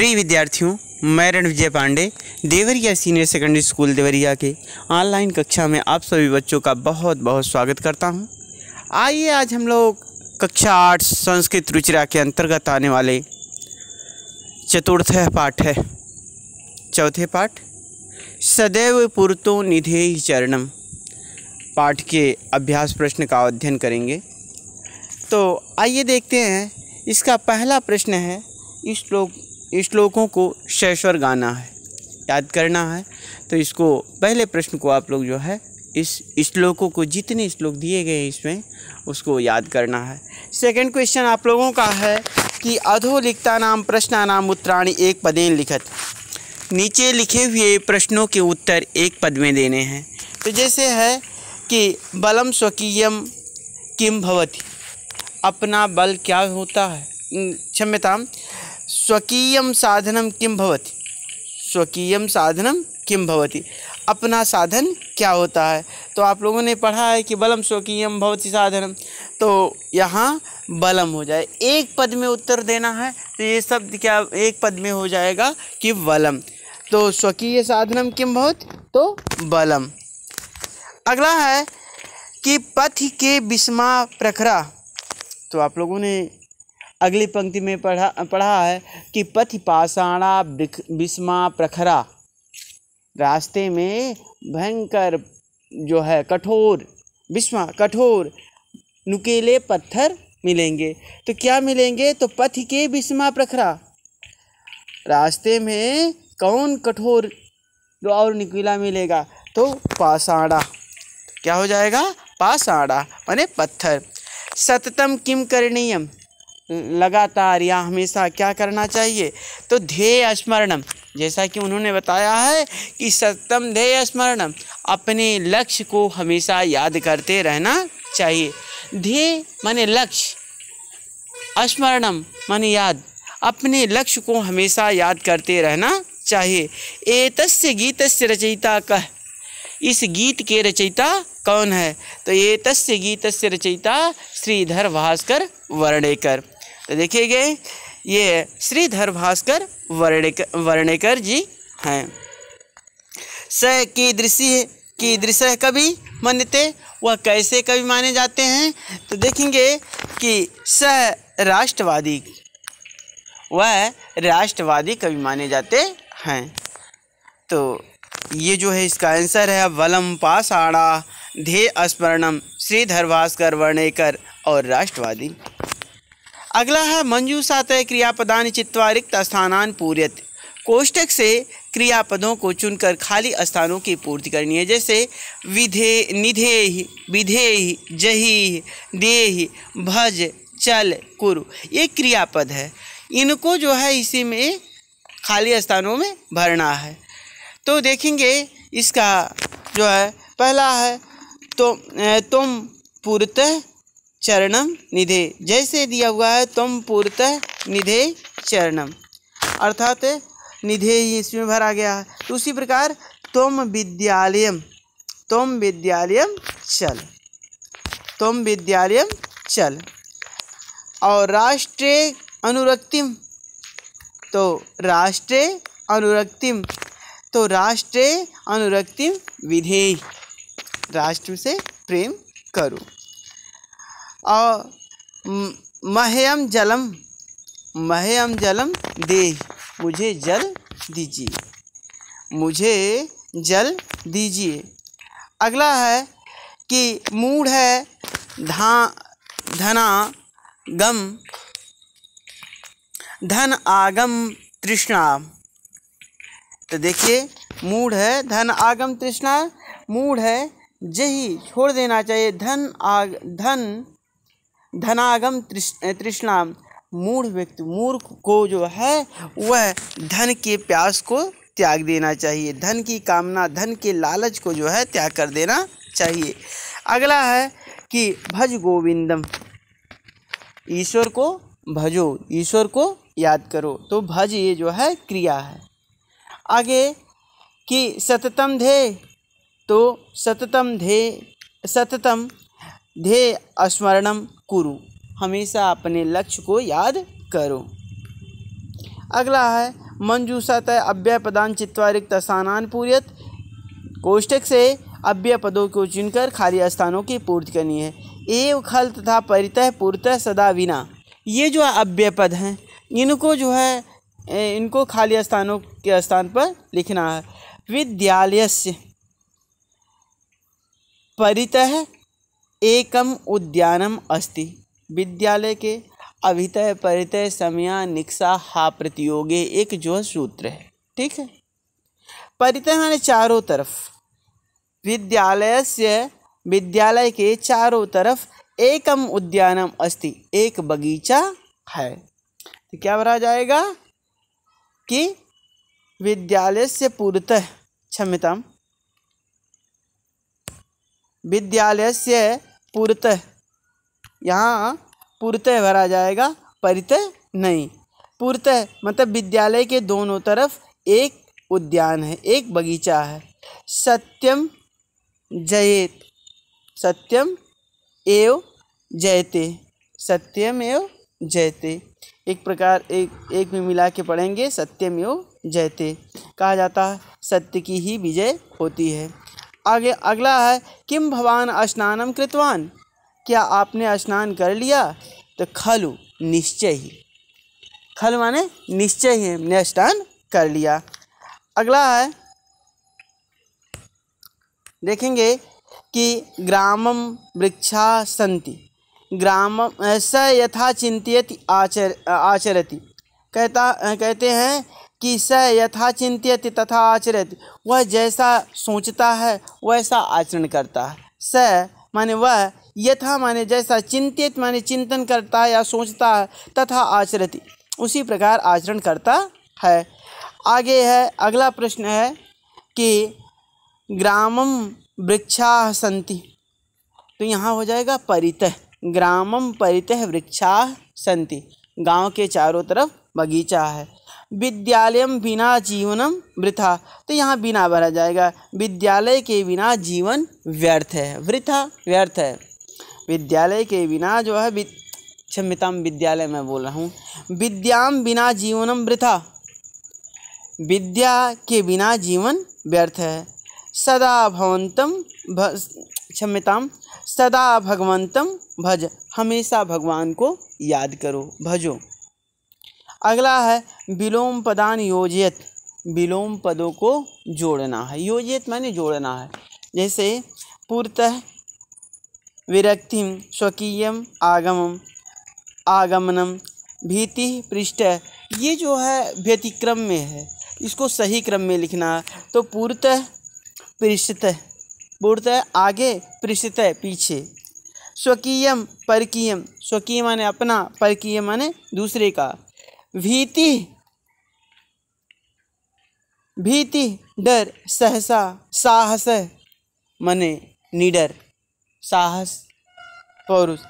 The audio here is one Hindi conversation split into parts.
प्रिय विद्यार्थियों मैं Ranvijay Pandey Deoria senior secondary school Deoria के ऑनलाइन कक्षा में आप सभी बच्चों का बहुत बहुत स्वागत करता हूं। आइए आज हम लोग कक्षा आठ संस्कृत रुचिरा के अंतर्गत आने वाले चतुर्थ पाठ है चौथे पाठ सदैव पुरतो निधे चरणम पाठ के अभ्यास प्रश्न का अध्ययन करेंगे तो आइए देखते हैं इसका पहला प्रश्न है इस श्लोक श्लोकों को शैश्वर गाना है याद करना है तो इसको पहले प्रश्न को आप लोग जो है इस श्लोकों को जितने श्लोक दिए गए हैं इसमें उसको याद करना है सेकंड क्वेश्चन आप लोगों का है कि अधोलिखता नाम प्रश्न नाम उत्तराणी एक पदे लिखत नीचे लिखे हुए प्रश्नों के उत्तर एक पद में देने हैं तो जैसे है कि बलम स्वकीयम किम भवती अपना बल क्या होता है क्षम्यताम स्वकीय साधनम किम भवती स्वकीय साधनम किम भवती अपना साधन क्या होता है तो आप लोगों ने पढ़ा है कि बलम स्वकीय भवती साधनम तो यहाँ बलम हो जाए एक पद में उत्तर देना है तो ये शब्द क्या एक पद में हो जाएगा कि बलम तो स्वकीय साधनम किम भवत तो बलम अगला है कि पथ के विषमा प्रखरा तो आप लोगों ने अगली पंक्ति में पढ़ा पढ़ा है कि पथ पाषाणा विस्मा प्रखरा रास्ते में भयंकर जो है कठोर विस्मा कठोर नुकेले पत्थर मिलेंगे तो क्या मिलेंगे तो पथ के विस्मा प्रखरा रास्ते में कौन कठोर और निकीला मिलेगा तो पाषाणा क्या हो जाएगा पाषाणा माने पत्थर सततम किम करणीयम लगातार या हमेशा क्या करना चाहिए तो ध्येय स्मरणम जैसा कि उन्होंने बताया है कि सत्यम ध्येय स्मरणम अपने लक्ष्य को हमेशा याद करते रहना चाहिए ध्येय माने लक्ष्य स्मरणम माने याद अपने लक्ष्य को हमेशा याद करते रहना चाहिए ए तस्य गीत रचयिता कह इस गीत के रचयिता कौन है तो ये तस्य गीत से रचयिता श्रीधर भास्कर वर्णेकर तो देखिए ये श्रीधर भास्कर वर्णेकर वर्णेकर जी हैं स की दृश्य की दृश्य कवि मानते वह कैसे कवि माने जाते हैं तो देखेंगे कि स राष्ट्रवादी वह राष्ट्रवादी कवि माने जाते हैं तो ये जो है इसका आंसर है वलम पाषाणा ध्येय स्मरणम श्रीधर भास्कर वर्णेकर और राष्ट्रवादी अगला है सात क्रियापदान चित्वा रिक्त स्थानान पूर्यत कोष्टक से क्रियापदों को चुनकर खाली स्थानों की पूर्ति करनी है जैसे विधे निधेह विधेह जही दे भज चल कुरु ये क्रियापद है इनको जो है इसी में खाली स्थानों में भरना है तो देखेंगे इसका जो है पहला है तो तुम पूर्तः चरणम निधे जैसे दिया हुआ है तुम पूर्तः निधे चरणम अर्थात निधे ही इसमें भरा गया है तो उसी प्रकार तुम विद्यालयम तुम विद्यालयम चल तुम विद्यालयम चल और राष्ट्रे अनुरक्तिम तो राष्ट्रे अनुरक्तिम तो राष्ट्रे अनुरक्तिम विधेय राष्ट्र से प्रेम करो और मह्यम जलम मह्यम जलम दे मुझे जल दीजिए मुझे जल दीजिए अगला है कि मूड है धा धना गम धन आगम तृष्णा तो देखिए मूड है धन आगम तृष्णा मूड है जही छोड़ देना चाहिए धन आग धन धनागम तृष्णा मूढ़ व्यक्ति मूर्ख को जो है वह धन के प्यास को त्याग देना चाहिए धन की कामना धन के लालच को जो है त्याग कर देना चाहिए अगला है कि भज गोविंदम ईश्वर को भजो ईश्वर को याद करो तो भज ये जो है क्रिया है आगे कि सततम धे तो सततम धे सततम धे स्मरणम कुरु हमेशा अपने लक्ष्य को याद करो अगला है मंजूषा तय अव्यय पदान रिक्त स्थानान पूरीत कोष्टक से अव्यय पदों को चुनकर खाली स्थानों की पूर्ति करनी है एव खल तथा परितः पूर्तः सदा विना ये जो है अव्यय पद हैं इनको जो है इनको खाली स्थानों के स्थान पर लिखना है विद्यालय से परितः एकम् अस्त अस्ति के अभितय परितः समया निक्सा हा प्रतियोगे एक जो है सूत्र है ठीक है परितय माने चारों तरफ विद्यालय से विद्यालय के चारों तरफ एकम उद्यानम अस्ति एक बगीचा है तो क्या बना जाएगा कि विद्यालय से पूर्वतः क्षमता विद्यालय से पूर्तः यहाँ पूर्तः भरा जाएगा परितः नहीं पूर्तः मतलब विद्यालय के दोनों तरफ एक उद्यान है एक बगीचा है सत्यम जयेत सत्यम एव जयते सत्यम एव जयते एक प्रकार एक एक में मिला के पढ़ेंगे सत्यम एव जयते कहा जाता है सत्य की ही विजय होती है आगे अगला है किम भवान स्नानम कृतवान क्या आपने स्नान कर लिया तो खलु निश्चय ही खल माने निश्चय ही हमने स्नान कर लिया अगला है देखेंगे कि ग्रामम वृक्षा संति ग्राम स यथा चिंतित आचर आचरती कहता कहते हैं कि स यथा चिंतित तथा आचरित वह जैसा सोचता है वैसा आचरण करता है स माने वह यथा माने जैसा चिंतित माने चिंतन करता है या सोचता है तथा आचरित उसी प्रकार आचरण करता है आगे है अगला प्रश्न है कि ग्रामम वृक्षा संति तो यहाँ हो जाएगा परितः ग्रामम परितः वृक्षा संति गांव के चारों तरफ बगीचा है विद्यालय बिना जीवनम वृथा तो यहाँ बिना भरा जाएगा विद्यालय के बिना जीवन व्यर्थ है वृथा व्यर्थ है विद्यालय के बिना जो है क्षमताम अच्छा, विद्यालय में बोल रहा हूँ विद्याम बिना जीवनम वृथा विद्या के बिना जीवन व्यर्थ है सदा भवंतम अच्छा, क्षम्यताम सदा भगवंतम भज हमेशा भगवान को याद करो भजो अगला है विलोम पदान योजित विलोम पदों को जोड़ना है योजित मैंने जोड़ना है जैसे पूर्तः विरक्ति स्वकीय आगम आगमनम भीति पृष्ठ ये जो है व्यतिक्रम में है इसको सही क्रम में लिखना है तो पूर्तः पृष्ठतः पूर्तः आगे पृष्ठतः पीछे स्वकीयम परकीयम स्वकीय माने अपना परकीय माने दूसरे का भीति भीति डर सहसा साहस मने निडर साहस पौरुष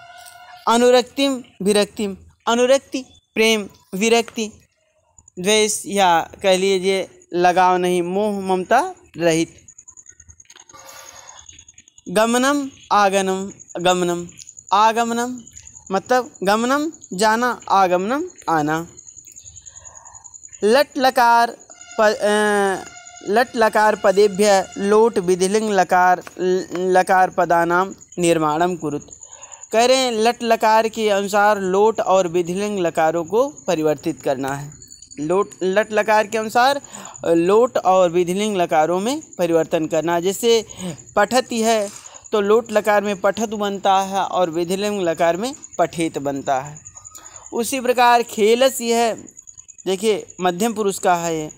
अनुरक्तिम विरक्तिम अनुरक्ति प्रेम विरक्ति द्वेष या कह लीजिए लगाव नहीं मोह ममता रहित गमनम आगनम गमनम आगमनम मतलब गमनम जाना आगमनम आना लट लकार प, लट लकार पदेभ्य लोट विधिलिंग लकार लकार नाम निर्माणम कुरुत कह रहे हैं लट लकार के अनुसार लोट और विधिलिंग लकारों को परिवर्तित करना है लोट लट लकार के अनुसार लोट और विधिलिंग लकारों में परिवर्तन करना जैसे पठती है तो लोट लकार में पठत बनता है और विधिलिंग लकार में पठेत बनता है उसी प्रकार खेलस यह देखिए मध्यम पुरुष का है ये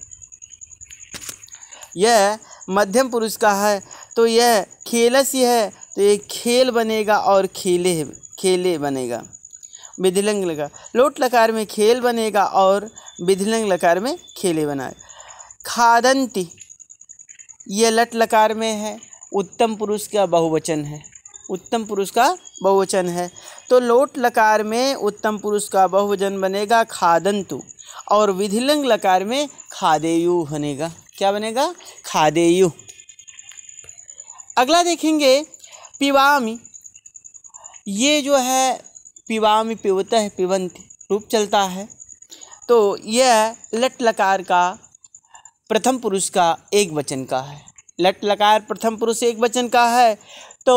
यह मध्यम पुरुष का है तो यह खेलस ही है तो ये खेल बनेगा और खेले खेले बनेगा विधिलंग लगा लोट लकार में खेल बनेगा और विधिलंग लकार में खेले बनाएगा खादंती यह लट लकार में है उत्तम पुरुष का बहुवचन है उत्तम पुरुष का बहुवचन है तो लोट लकार में उत्तम पुरुष का बहुवचन बनेगा खादंतु और विधिलंग लकार में खादेयु बनेगा क्या बनेगा खादेयु अगला देखेंगे पिवामी ये जो है पिवामी पिवत है पिबंत रूप चलता है तो यह लट लकार का प्रथम पुरुष का एक वचन का है लट लकार प्रथम पुरुष एक वचन का है तो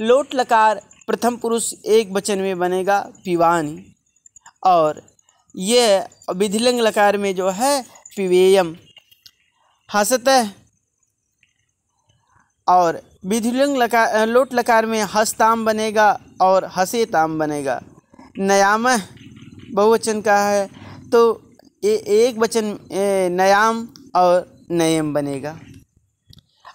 लोट लकार प्रथम पुरुष एक वचन में बनेगा पिवानी और ये विधिलिंग लकार में जो है पिवेयम हसत और विधिलिंग लकार लोट लकार में हस्ताम बनेगा और हसेताम बनेगा नयाम बहुवचन का है तो ये एक वचन नयाम और नयम बनेगा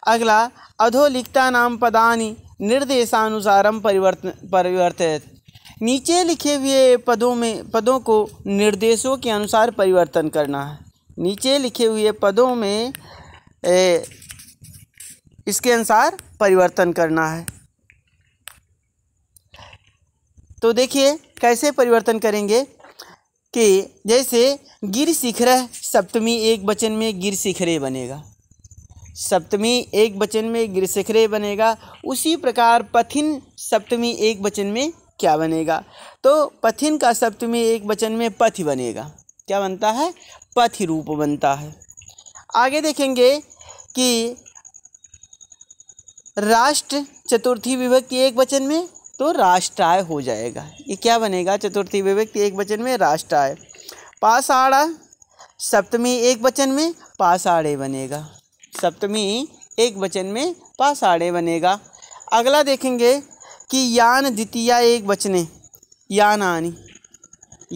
अगला अधोलिखता नाम पदानी निर्देशानुसारम परिवर्तन परिवर्तित नीचे लिखे हुए पदों में पदों को निर्देशों के अनुसार परिवर्तन करना है नीचे लिखे हुए पदों में ए, इसके अनुसार परिवर्तन करना है तो देखिए कैसे परिवर्तन करेंगे कि जैसे गिर शिखर सप्तमी एक वचन में गिर शिखरे बनेगा सप्तमी एक वचन में गिर शिखरे बनेगा उसी प्रकार पथिन सप्तमी एक वचन में क्या बनेगा तो पथिन का शब्द में एक वचन में पथि बनेगा क्या बनता है पथि रूप बनता है आगे देखेंगे कि राष्ट्र चतुर्थी विभक्ति एक वचन में तो राष्ट्राय हो जाएगा ये क्या बनेगा चतुर्थी विभक्ति एक वचन में राष्ट्राय पाषाणा सप्तमी एक वचन में पाषाढ़े बनेगा सप्तमी एक वचन में पाषाढ़े बनेगा अगला देखेंगे कि यान द्वितीय एक वचने यान आनी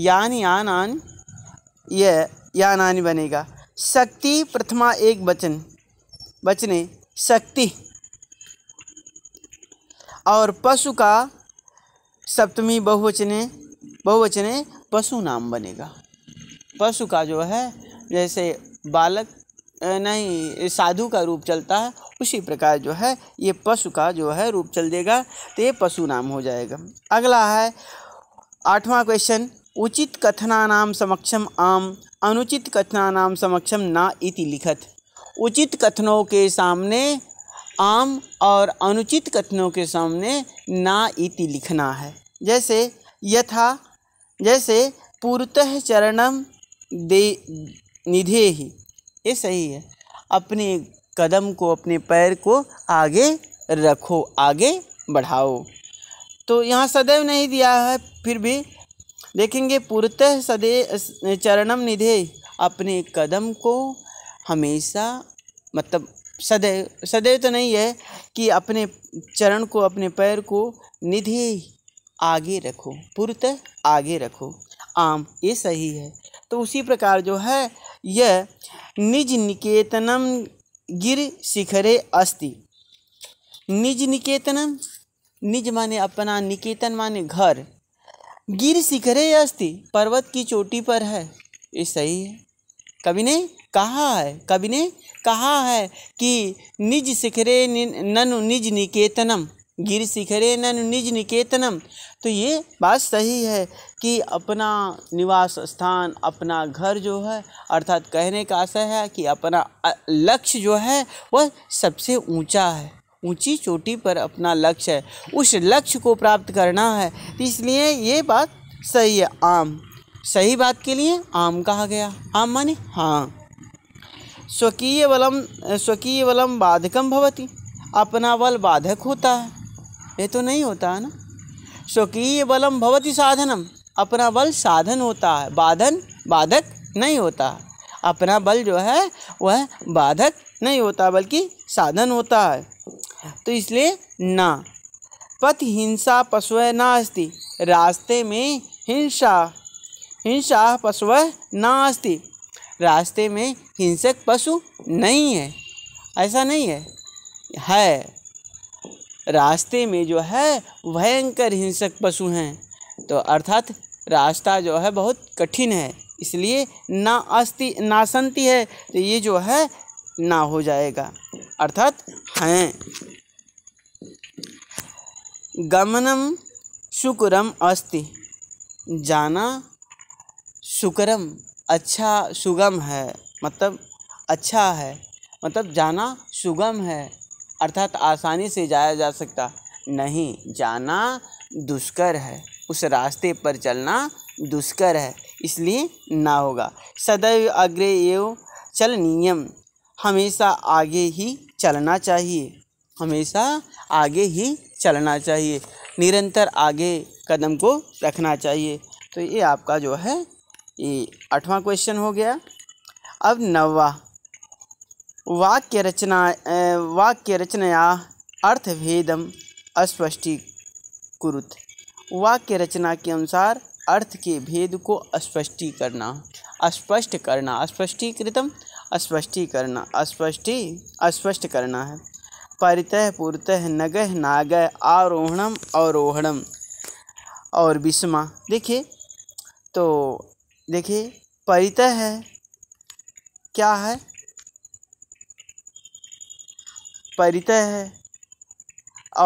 यान यान आन यह यान आनी बनेगा शक्ति प्रथमा एक वचन वचने शक्ति और पशु का सप्तमी बहुवचने बहुवचने पशु नाम बनेगा पशु का जो है जैसे बालक नहीं साधु का रूप चलता है उसी प्रकार जो है ये पशु का जो है रूप चल देगा तो ये पशु नाम हो जाएगा अगला है आठवां क्वेश्चन उचित कथना नाम समक्षम आम अनुचित कथना नाम समक्षम ना इति लिखत उचित कथनों के सामने आम और अनुचित कथनों के सामने ना इति लिखना है जैसे यथा जैसे पूर्वतः चरणम दे निधे ही ये सही है अपने कदम को अपने पैर को आगे रखो आगे बढ़ाओ तो यहाँ सदैव नहीं दिया है फिर भी देखेंगे पूर्तः सदैव चरणम निधे अपने कदम को हमेशा मतलब सदैव सदैव तो नहीं है कि अपने चरण को अपने पैर को निधे आगे रखो पूर्णतः आगे रखो आम ये सही है तो उसी प्रकार जो है यह निज निकेतनम गिर शिखरे अस्ति निज निकेतनम निज माने अपना निकेतन माने घर गिर शिखरे अस्ति पर्वत की चोटी पर है ये सही है कवि ने कहा है कवि ने कहा है कि निज शिखरे ननु निज निकेतनम गिर शिखरे ननु निज निकेतनम तो ये बात सही है कि अपना निवास स्थान अपना घर जो है अर्थात कहने का आशय है कि अपना लक्ष्य जो है वह सबसे ऊंचा है ऊंची चोटी पर अपना लक्ष्य है उस लक्ष्य को प्राप्त करना है इसलिए ये बात सही है आम सही बात के लिए आम कहा गया आम माने हाँ स्वकीय बलम स्वकीय बलम बाधकम भवती अपना बल बाधक होता है ये तो नहीं होता है ना स्वकीय बलम भवती साधनम अपना बल साधन होता है बाधन बाधक नहीं होता अपना बल जो है वह बाधक नहीं होता बल्कि साधन होता है तो इसलिए ना पथ हिंसा पशु नास्ति रास्ते में हिंसा हिंसा पशु नास्ति रास्ते में हिंसक पशु नहीं है ऐसा नहीं है है रास्ते में जो है भयंकर हिंसक पशु हैं तो अर्थात रास्ता जो है बहुत कठिन है इसलिए ना अस्ति संति है तो ये जो है ना हो जाएगा अर्थात हैं गमनम शुक्रम अस्ति जाना शुक्रम अच्छा सुगम है मतलब अच्छा है मतलब जाना सुगम है अर्थात आसानी से जाया जा सकता नहीं जाना दुष्कर है उस रास्ते पर चलना दुष्कर है इसलिए ना होगा सदैव अग्रे एव चल नियम हमेशा आगे ही चलना चाहिए हमेशा आगे ही चलना चाहिए निरंतर आगे कदम को रखना चाहिए तो ये आपका जो है ये आठवां क्वेश्चन हो गया अब नवा वाक्य रचना वाक्य रचनया अर्थभेदम अस्पष्टी कुरुत वाक्य रचना के अनुसार अर्थ के भेद को स्पष्टी करना स्पष्ट करना स्पष्टीकृतम स्पष्टी करना स्पष्टी स्पष्ट करना है परितः पुरतः नगह नागह आरोहणम अवरोहणम और विषमा देखिए तो देखिए परितः है क्या है परितः है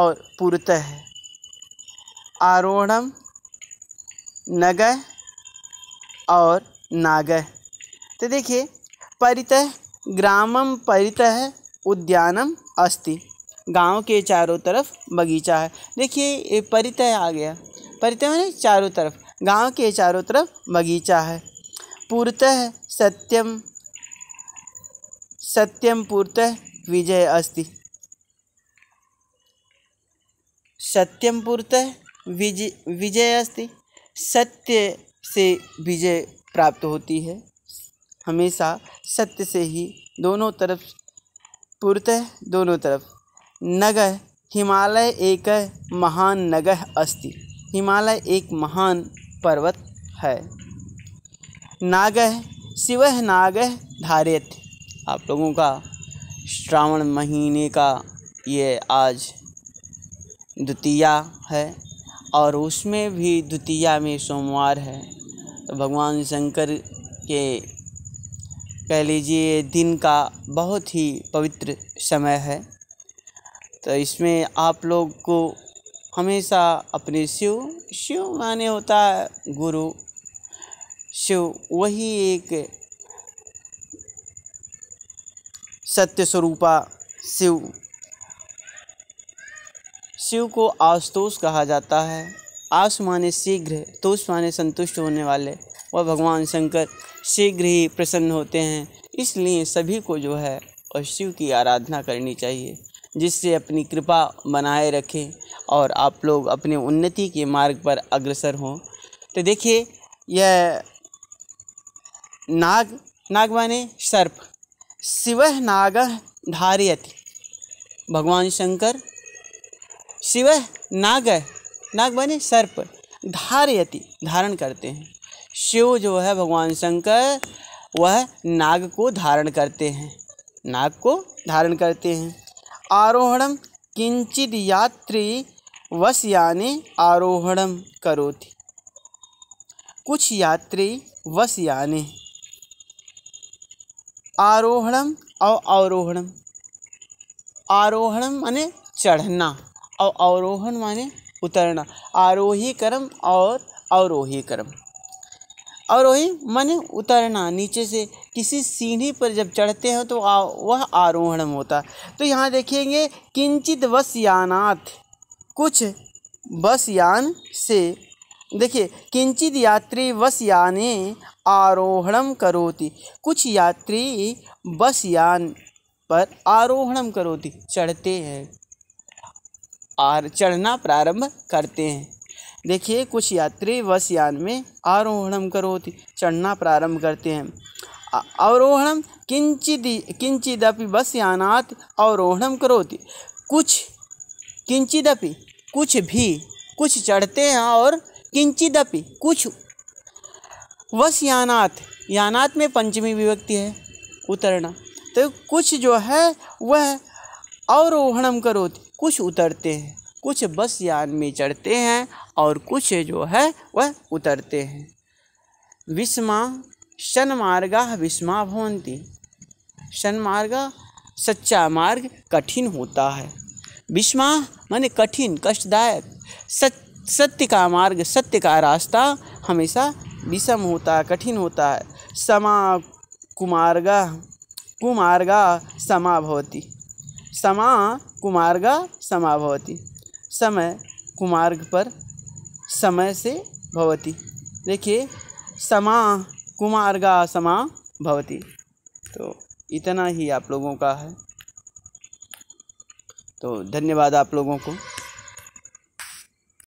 और पुरतः है आरोहणम नगह और नागह तो देखिए परितः ग्रामम परितः उद्यानम अस्ति गांव के चारों तरफ बगीचा है देखिए परितः आ गया परितः मैंने चारों तरफ गांव के चारों तरफ बगीचा है पूर्तः सत्यम सत्यम पूर्तः विजय अस्ति सत्यम पूर्तः विजय अस्ति सत्य से विजय प्राप्त होती है हमेशा सत्य से ही दोनों तरफ पूर्तः दोनों तरफ नगह हिमालय एक महान नगह अस्ति हिमालय एक महान पर्वत है नागह शिव नागह धारित आप लोगों का श्रावण महीने का ये आज द्वितीया है और उसमें भी द्वितीया में सोमवार है तो भगवान शंकर के कह लीजिए दिन का बहुत ही पवित्र समय है तो इसमें आप लोग को हमेशा अपने शिव शिव माने होता है गुरु शिव वही एक सत्य स्वरूपा शिव शिव को आशुतोष कहा जाता है आस माने शीघ्र तोष माने संतुष्ट होने वाले वह भगवान शंकर शीघ्र ही प्रसन्न होते हैं इसलिए सभी को जो है और शिव की आराधना करनी चाहिए जिससे अपनी कृपा बनाए रखें और आप लोग अपने उन्नति के मार्ग पर अग्रसर हों तो देखिए यह नाग नाग माने सर्प शिव नाग धारियति भगवान शंकर शिव नाग नाग बने सर्प धारयति धारण करते हैं शिव जो है भगवान शंकर वह नाग को धारण करते हैं नाग को धारण करते हैं आरोहणम किंचित यात्री वश यानी आरोहणम करोति कुछ यात्री वश यानी आरोहणम और अवरोहणम आरोहणम माने चढ़ना और अवरोहण माने उतरना आरोही कर्म और अवरोही कर्म अवरोही माने उतरना नीचे से किसी सीढ़ी पर जब चढ़ते हैं तो वह आरोहण होता तो यहाँ देखेंगे किंचित बस यानाथ कुछ बस यान से देखिए किंचित यात्री बस याने आरोहणम करोति कुछ यात्री बस यान पर आरोहणम करोति चढ़ते हैं आर चढ़ना प्रारंभ करते हैं देखिए कुछ यात्री बस यान में आरोहणम करोति चढ़ना प्रारंभ करते हैं अवरोहणम किंचित किंचिदपि बस यानात अवरोहणम करोति कुछ किंचिदपि कुछ भी कुछ चढ़ते हैं और किंचिदपि कुछ बस यानात यानात में पंचमी विभक्ति है उतरना तो कुछ जो है वह अवरोहणम करोति कुछ उतरते हैं कुछ बस यान में चढ़ते हैं और कुछ जो है वह उतरते हैं विस्मा शनमार्गा विस्मा भवंती शनमार्गा सच्चा मार्ग कठिन होता है विस्मा माने कठिन कष्टदायक सत्य सत्य का मार्ग सत्य का रास्ता हमेशा विषम होता है कठिन होता है समा कुमार्गा कुमार्गा समा भवती समा कुमार्गा समा भवती समय कुमार्ग पर समय से भवती देखिए समा कुमार्गा समा भवती तो इतना ही आप लोगों का है तो धन्यवाद आप लोगों को